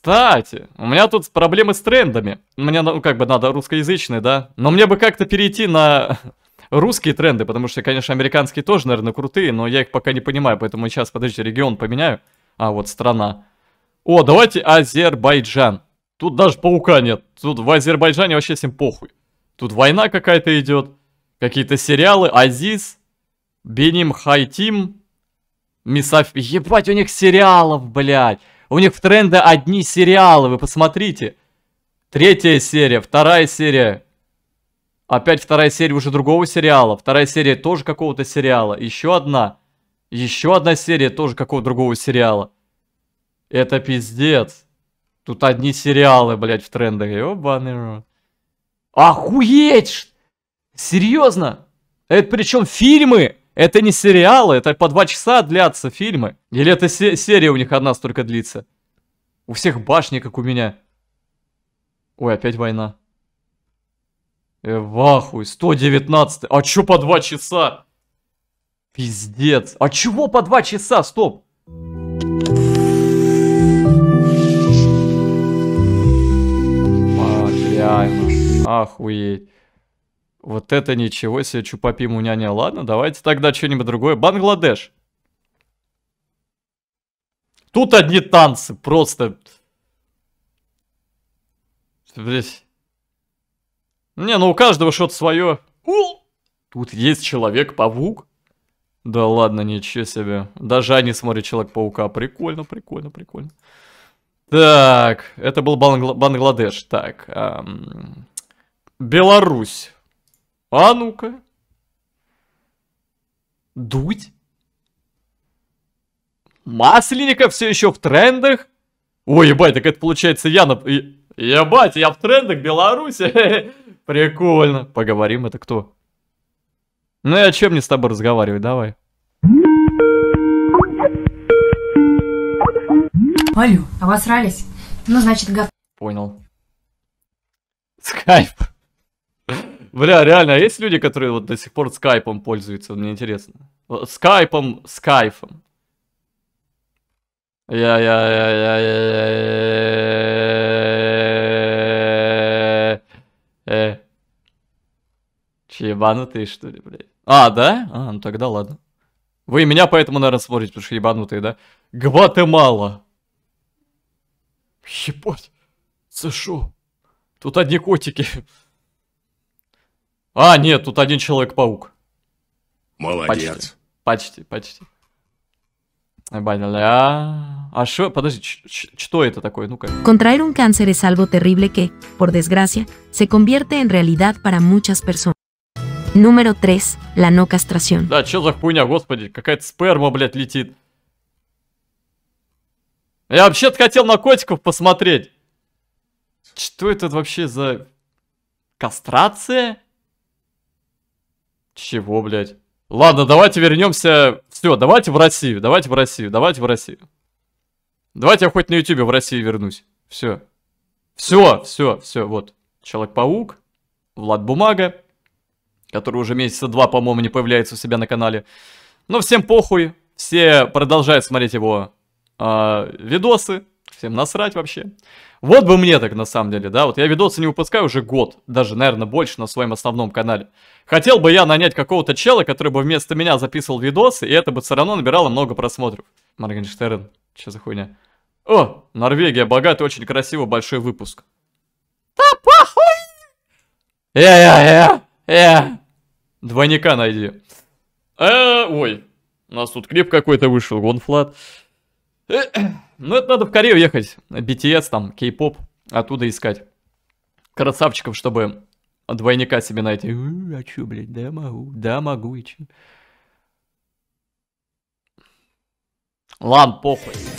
Кстати, у меня тут проблемы с трендами. Мне, ну, как бы надо русскоязычный, да? Но мне бы как-то перейти на русские тренды, потому что, конечно, американские тоже, наверное, крутые, но я их пока не понимаю, поэтому сейчас, подождите, регион поменяю. А, вот страна. О, давайте Азербайджан. Тут даже паука нет. Тут в Азербайджане вообще всем похуй. Тут война какая-то идет. Какие-то сериалы. Азиз. Беним Хайтим. Мисаф... Ебать, у них сериалов, блядь. У них в тренде одни сериалы, вы посмотрите. Третья серия, вторая серия. Опять вторая серия уже другого сериала. Вторая серия тоже какого-то сериала. Еще одна. Еще одна серия тоже какого-то другого сериала. Это пиздец. Тут одни сериалы, блядь, в трендах. Ёбаный рот. Охуеть! Серьезно? Это причем фильмы? Это не сериалы, это по два часа длятся фильмы. Или это се серия у них одна столько длится? У всех башни, как у меня. Ой, опять война. Э, вахуй, 119 А чё по два часа? Пиздец. А чего по два часа? Стоп. Блядь, охуеть. Вот это ничего себе, чупапиму няня. Ладно, давайте тогда что-нибудь другое. Бангладеш. Тут одни танцы, просто... Здесь... Не, ну у каждого что-то свое. У! Тут есть Человек-паук. Да ладно, ничего себе. Даже они смотрят Человек-паука. Прикольно, прикольно, прикольно. Так, это был Бангла Бангладеш. Так, эм... Беларусь. А ну-ка. Дудь? Масленников все еще в трендах? Ой, ебать, так это получается я на... Ебать, я в трендах Беларуси. Прикольно. Поговорим, это кто? Ну и о чем мне с тобой разговаривать, давай. Алло, а вас рались? Ну, значит, готов. Понял. Скайп. Бля, реально, а есть люди, которые вот до сих пор скайпом пользуются? Мне интересно. Скайпом, скайфом. Я, я, я, я, я, я, э. Ебанутые, что ли, блядь? А, да? А, ну тогда ладно. Вы меня поэтому, наверное, смотрите, потому что ебанутые, да? Гватемала. Ебать. США. Тут одни котики. А, нет, тут один Человек-паук. Молодец. Почти, почти. почти. А что, а подожди, что это такое? ну Contraer un cáncer es algo terrible que, por desgracia, se convierte en realidad para muchas personas. Número 3. La no castración. Да, что за хуйня, господи, какая-то сперма, блядь, летит. Я вообще-то хотел на котиков посмотреть. Что это вообще за... Кастрация? Чего, блядь? Ладно, давайте вернемся. Все, давайте в Россию, давайте в Россию, давайте в Россию. Давайте я хоть на Ютубе в России вернусь. Все. Все, все, все, вот. Человек-паук, Влад Бумага, который уже месяца два, по-моему, не появляется у себя на канале. Но ну, всем похуй, все продолжают смотреть его э, видосы, всем насрать вообще. Вот бы мне так на самом деле, да, вот я видосы не выпускаю уже год, даже, наверное, больше на своем основном канале. Хотел бы я нанять какого-то чела, который бы вместо меня записывал видосы, и это бы все равно набирало много просмотров. Моргенштерн, что за хуйня? О, Норвегия, богатый, очень красивый большой выпуск. Да похуй! Э, э, э, я. Э! Двойника найди. Э, ой, у нас тут клип какой-то вышел, Гонфлат. Ну, это надо в Корею ехать. BTS там, кей-поп, оттуда искать. Красавчиков, чтобы двойника себе найти. Э, а чё, блядь, да могу, да могу, и чё. Ладно, похуй.